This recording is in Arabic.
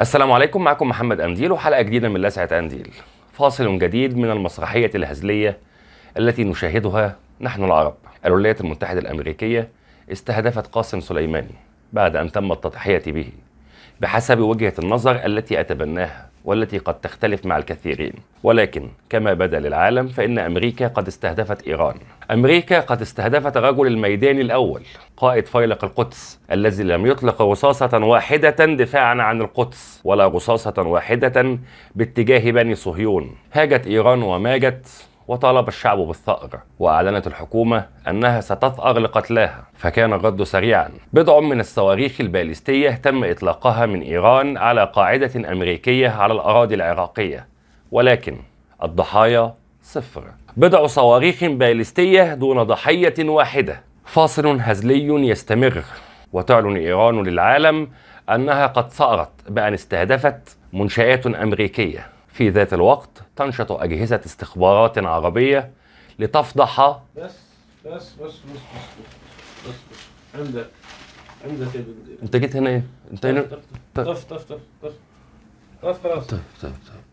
السلام عليكم معكم محمد أنديل وحلقة جديدة من لسعة أنديل فاصل جديد من المسرحية الهزلية التي نشاهدها نحن العرب الولايات المتحدة الأمريكية استهدفت قاسم سليماني بعد أن تم التضحية به بحسب وجهة النظر التي أتبناها والتي قد تختلف مع الكثيرين ولكن كما بدا للعالم فإن أمريكا قد استهدفت إيران أمريكا قد استهدفت رجل الميدان الأول قائد فيلق القدس الذي لم يطلق رصاصة واحدة دفاعا عن القدس ولا رصاصة واحدة باتجاه بني صهيون هاجت إيران وماجت وطالب الشعب بالثأر وأعلنت الحكومة أنها ستثأر لقتلاها فكان الرد سريعا بضع من الصواريخ الباليستية تم إطلاقها من إيران على قاعدة أمريكية على الأراضي العراقية ولكن الضحايا صفر بضع صواريخ باليستية دون ضحية واحدة فاصل هزلي يستمر وتعلن إيران للعالم أنها قد صأرت بأن استهدفت منشآت أمريكية في ذات الوقت تنشط أجهزة استخبارات عربية لتفضح بس بس بس بس بس, بس, بس. عندك عندك انت جيت هنا ايه؟ انت هنا طف طف طف طف طف خلاص طف طف طف